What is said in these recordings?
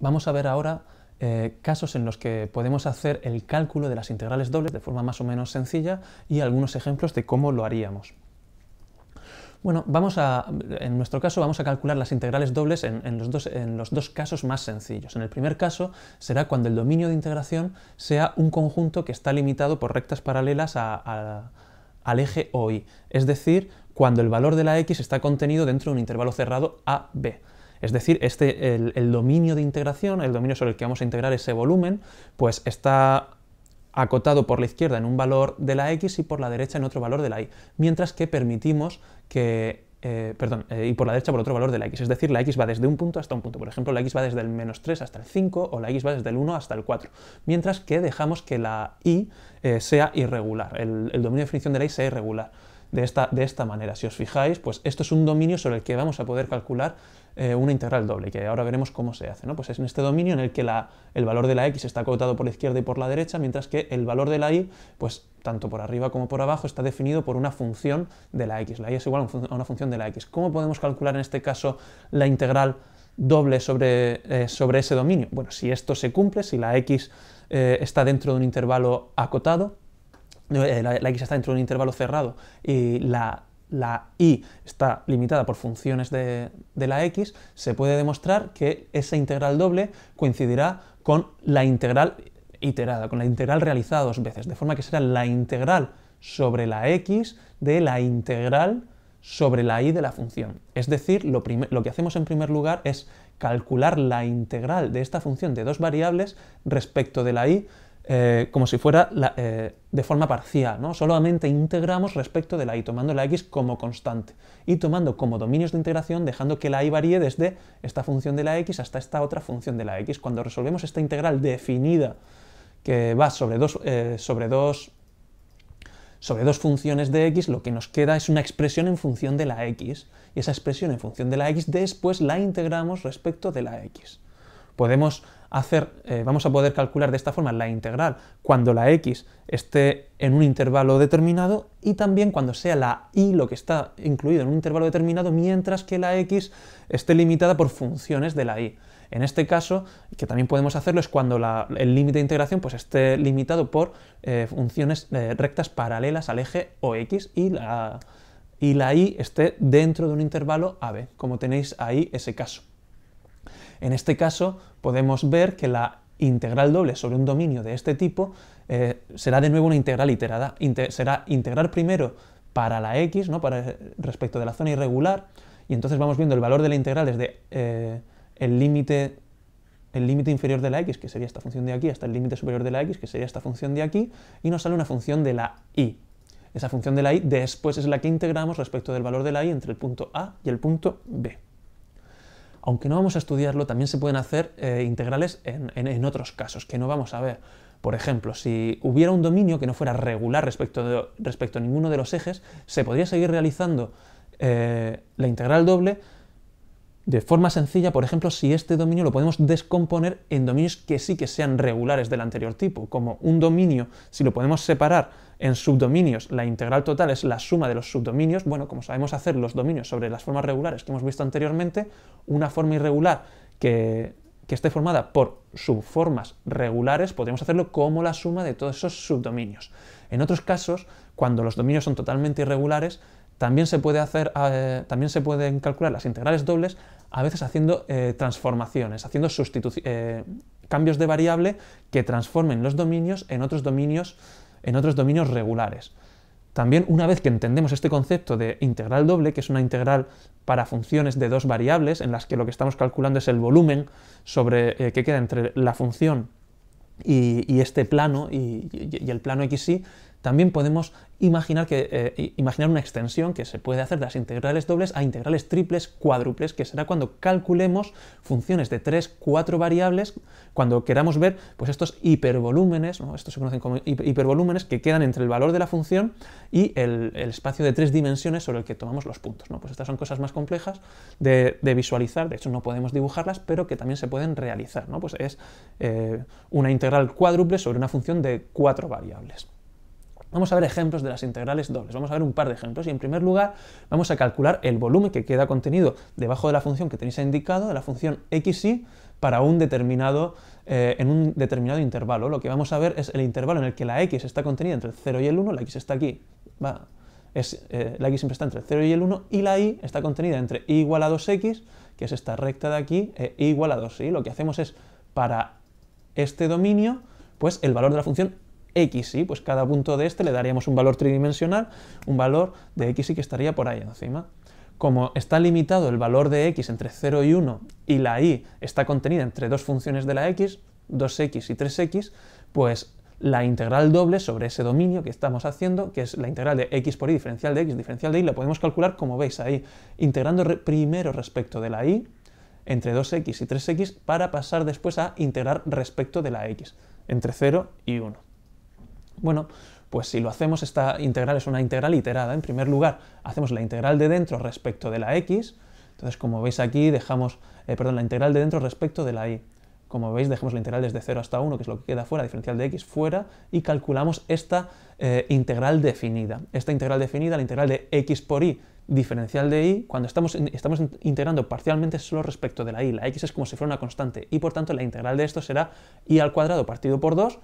Vamos a ver ahora eh, casos en los que podemos hacer el cálculo de las integrales dobles de forma más o menos sencilla y algunos ejemplos de cómo lo haríamos. Bueno, vamos a, en nuestro caso vamos a calcular las integrales dobles en, los dos, casos más sencillos. En el primer caso será cuando el dominio de integración sea un conjunto que está limitado por rectas paralelas al eje OI, es decir, cuando el valor de la x está contenido dentro de un intervalo cerrado a b. Es decir, este, el, dominio de integración, el dominio sobre el que vamos a integrar ese volumen, pues está acotado por la izquierda en un valor de la x y por la derecha en otro valor de la y, mientras que permitimos que eh, perdón, eh, y por la derecha por otro valor de la x. Es decir, la x va desde un punto hasta un punto. Por ejemplo, la x va desde el menos 3 hasta el 5 o la x va desde el 1 hasta el 4. Mientras que dejamos que la y eh, sea irregular. El, dominio de definición de la y sea irregular. De esta, de esta manera, si os fijáis, pues esto es un dominio sobre el que vamos a poder calcular eh, una integral doble, que ahora veremos cómo se hace. ¿no? Pues es en este dominio en el que el valor de la x está acotado por la izquierda y por la derecha, mientras que el valor de la y, pues tanto por arriba como por abajo, está definido por una función de la x. La y es igual a una función de la x. ¿Cómo podemos calcular en este caso la integral doble sobre, eh, sobre ese dominio? Bueno, si esto se cumple, si la x eh, está dentro de un intervalo acotado, la, x está dentro de un intervalo cerrado y la la i está limitada por funciones de, la x, se puede demostrar que esa integral doble coincidirá con la integral iterada, con la integral realizada dos veces, de forma que será la integral sobre la x de la integral sobre la i de la función. Es decir, lo, lo que hacemos en primer lugar es calcular la integral de esta función de dos variables respecto de la i eh, como si fuera eh, de forma parcial, ¿no? Solamente integramos respecto de la y tomando la x como constante y tomando como dominios de integración, dejando que la y varíe desde esta función de la x hasta esta otra función de la x. Cuando resolvemos esta integral definida que va sobre dos, eh, sobre dos, sobre dos funciones de x, lo que nos queda es una expresión en función de la x. Y esa expresión en función de la x después la integramos respecto de la x. Podemos hacer, eh, vamos a poder calcular de esta forma la integral cuando la x esté en un intervalo determinado y también cuando sea la y lo que está incluido en un intervalo determinado, mientras que la x esté limitada por funciones de la y. En este caso, que también podemos hacerlo, es cuando el límite de integración pues, esté limitado por eh, funciones eh, rectas paralelas al eje o x y la, y la y esté dentro de un intervalo AB, como tenéis ahí ese caso. En este caso, podemos ver que la integral doble sobre un dominio de este tipo eh, será de nuevo una integral iterada. será integrar primero para la x, ¿no? para, eh, respecto de la zona irregular, y entonces vamos viendo el valor de la integral desde eh, el límite el límite inferior de la x, que sería esta función de aquí, hasta el límite superior de la x, que sería esta función de aquí, y nos sale una función de la y. Esa función de la y después es la que integramos respecto del valor de la y entre el punto a y el punto b aunque no vamos a estudiarlo, también se pueden hacer eh, integrales en, otros casos que no vamos a ver. Por ejemplo, si hubiera un dominio que no fuera regular respecto, respecto a ninguno de los ejes, se podría seguir realizando eh, la integral doble de forma sencilla, por ejemplo, si este dominio lo podemos descomponer en dominios que sí que sean regulares del anterior tipo, como un dominio, si lo podemos separar en subdominios, la integral total es la suma de los subdominios. Bueno, como sabemos hacer los dominios sobre las formas regulares que hemos visto anteriormente, una forma irregular que, esté formada por subformas regulares, podríamos hacerlo como la suma de todos esos subdominios. En otros casos, cuando los dominios son totalmente irregulares, también se, puede hacer, eh, también se pueden calcular las integrales dobles, a veces haciendo eh, transformaciones, haciendo eh, cambios de variable que transformen los dominios en otros dominios en otros dominios regulares. También una vez que entendemos este concepto de integral doble, que es una integral para funciones de dos variables, en las que lo que estamos calculando es el volumen sobre eh, que queda entre la función y, este plano y, y el plano xy, también podemos imaginar, que, eh, imaginar una extensión que se puede hacer de las integrales dobles a integrales triples, cuádruples, que será cuando calculemos funciones de tres, cuatro variables, cuando queramos ver pues, estos hipervolúmenes, estos se conocen como hipervolúmenes, que quedan entre el valor de la función y el, espacio de tres dimensiones sobre el que tomamos los puntos. Pues estas son cosas más complejas de, visualizar, de hecho no podemos dibujarlas, pero que también se pueden realizar. Pues es eh, una integral cuádruple sobre una función de cuatro variables. Vamos a ver ejemplos de las integrales dobles. Vamos a ver un par de ejemplos. Y en primer lugar, vamos a calcular el volumen que queda contenido debajo de la función que tenéis indicado, de la función xy, para un determinado, eh, en un determinado intervalo. Lo que vamos a ver es el intervalo en el que la x está contenida entre el 0 y el 1. La x está aquí. Va. Es, eh, la x siempre está entre el 0 y el 1. Y la y está contenida entre igual a 2x, que es esta recta de aquí, e igual a 2y. Lo que hacemos es, para este dominio, pues el valor de la función x, y, pues cada punto de este le daríamos un valor tridimensional, un valor de x, y que estaría por ahí encima. Como está limitado el valor de x entre 0 y 1 y la y está contenida entre dos funciones de la x, 2x y 3x, pues la integral doble sobre ese dominio que estamos haciendo, que es la integral de x por y diferencial de x diferencial de y, la podemos calcular como veis ahí, integrando primero respecto de la y entre 2x y 3x para pasar después a integrar respecto de la x entre 0 y 1. Bueno, pues si lo hacemos, esta integral es una integral iterada. En primer lugar, hacemos la integral de dentro respecto de la x. Entonces, como veis aquí, dejamos, eh, perdón, la integral de dentro respecto de la y. Como veis, dejamos la integral desde 0 hasta 1, que es lo que queda fuera, diferencial de x, fuera, y calculamos esta eh, integral definida. Esta integral definida, la integral de x por y, diferencial de y, cuando estamos, estamos integrando parcialmente solo respecto de la y. La x es como si fuera una constante, y por tanto la integral de esto será y al cuadrado partido por 2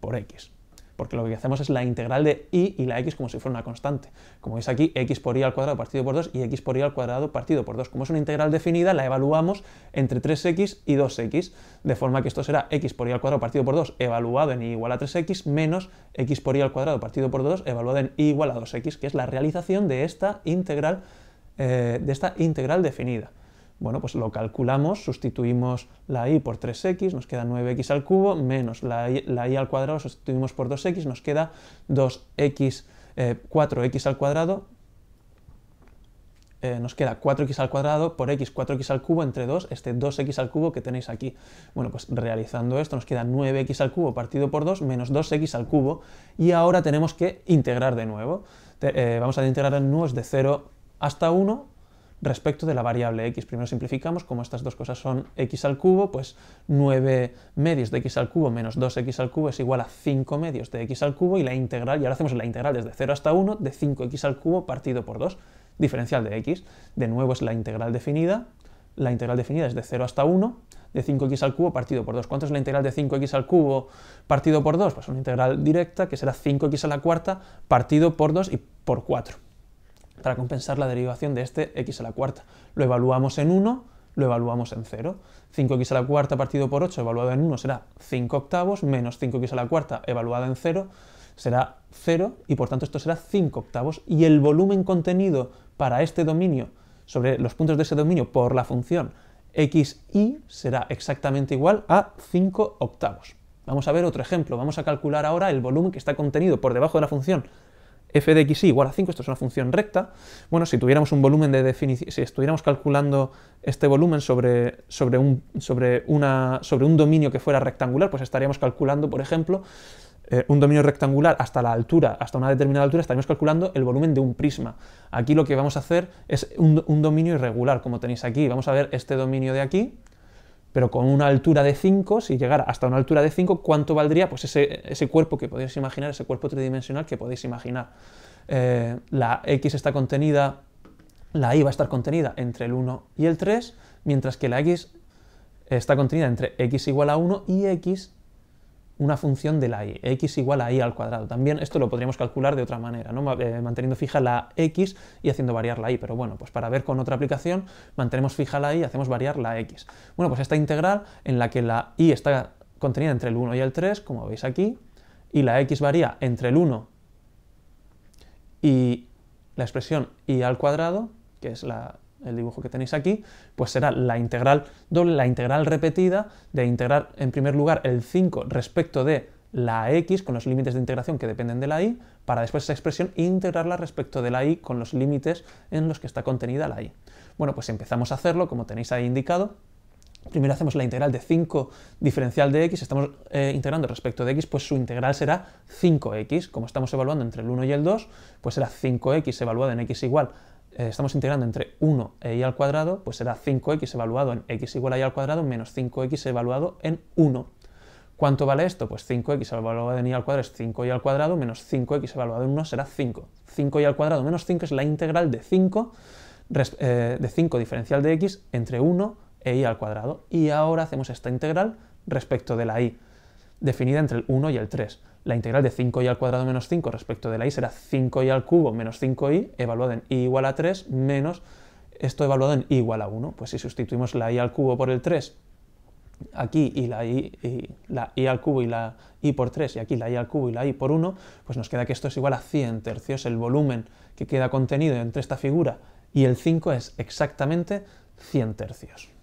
por x porque lo que hacemos es la integral de y y la x como si fuera una constante. Como veis aquí, x por i al cuadrado partido por 2 y x por i al cuadrado partido por 2. Como es una integral definida, la evaluamos entre 3x y 2x, de forma que esto será x por i al cuadrado partido por 2 evaluado en igual a 3x menos x por y al cuadrado partido por 2 evaluado en igual a 2x, que es la realización de esta integral, eh, de esta integral definida. Bueno, pues lo calculamos, sustituimos la y por 3x, nos queda 9x al cubo, menos la y al cuadrado, sustituimos por 2x, nos queda 2x, 4x eh, al cuadrado, eh, nos queda 4x al cuadrado por x, 4x al cubo entre 2, este 2x al cubo que tenéis aquí. Bueno, pues realizando esto nos queda 9x al cubo partido por 2 menos 2x al cubo y ahora tenemos que integrar de nuevo. Eh, vamos a integrar en nuevo de 0 hasta 1 respecto de la variable x. Primero simplificamos, como estas dos cosas son x al cubo, pues 9 medios de x al cubo menos 2x al cubo es igual a 5 medios de x al cubo y la integral, y ahora hacemos la integral desde 0 hasta 1 de 5x al cubo partido por 2, diferencial de x. De nuevo es la integral definida, la integral definida es de 0 hasta 1, de 5x al cubo partido por 2. ¿Cuánto es la integral de 5x al cubo partido por 2? Pues una integral directa que será 5x a la cuarta partido por 2 y por 4 para compensar la derivación de este x a la cuarta. Lo evaluamos en 1, lo evaluamos en 0. 5x a la cuarta partido por 8 evaluado en 1 será 5 octavos, menos 5x a la cuarta evaluada en 0 será 0 y por tanto esto será 5 octavos y el volumen contenido para este dominio sobre los puntos de ese dominio por la función y será exactamente igual a 5 octavos. Vamos a ver otro ejemplo, vamos a calcular ahora el volumen que está contenido por debajo de la función f de x igual a 5, esto es una función recta, bueno, si tuviéramos un volumen de definición, si estuviéramos calculando este volumen sobre, sobre, un, sobre, una, sobre un dominio que fuera rectangular, pues estaríamos calculando, por ejemplo, eh, un dominio rectangular hasta la altura, hasta una determinada altura, estaríamos calculando el volumen de un prisma. Aquí lo que vamos a hacer es un dominio irregular, como tenéis aquí. Vamos a ver este dominio de aquí, pero con una altura de 5, si llegara hasta una altura de 5, ¿cuánto valdría pues ese, cuerpo que podéis imaginar, ese cuerpo tridimensional que podéis imaginar? Eh, la X está contenida, la Y va a estar contenida entre el 1 y el 3, mientras que la X está contenida entre X igual a 1 y X una función de la y, x igual a y al cuadrado. También esto lo podríamos calcular de otra manera, ¿no? Eh, manteniendo fija la x y haciendo variar la y, pero bueno, pues para ver con otra aplicación mantenemos fija la y y hacemos variar la x. Bueno, pues esta integral en la que la y está contenida entre el 1 y el 3, como veis aquí, y la x varía entre el 1 y la expresión y al cuadrado, que es la el dibujo que tenéis aquí, pues será la integral doble, la integral repetida de integrar en primer lugar el 5 respecto de la x con los límites de integración que dependen de la y, para después esa expresión integrarla respecto de la y con los límites en los que está contenida la y. Bueno, pues empezamos a hacerlo, como tenéis ahí indicado. Primero hacemos la integral de 5 diferencial de x, estamos eh, integrando respecto de x, pues su integral será 5x. Como estamos evaluando entre el 1 y el 2, pues será 5x evaluada en x igual eh, estamos integrando entre 1 e y al cuadrado, pues será 5x evaluado en x igual a y al cuadrado menos 5x evaluado en 1. ¿Cuánto vale esto? Pues 5x evaluado en y al cuadrado es 5y al cuadrado menos 5x evaluado en 1 será 5. 5y al cuadrado menos 5 es la integral de 5, eh, de 5 diferencial de x entre 1 e y al cuadrado. Y ahora hacemos esta integral respecto de la y, definida entre el 1 y el 3 la integral de 5i al cuadrado menos 5 respecto de la i será 5i al cubo menos 5i, evaluado en i igual a 3, menos esto evaluado en i igual a 1. Pues si sustituimos la i al cubo por el 3, aquí y la y la i al cubo y la i por 3, y aquí la i al cubo y la i por 1, pues nos queda que esto es igual a 100 tercios. El volumen que queda contenido entre esta figura y el 5 es exactamente 100 tercios.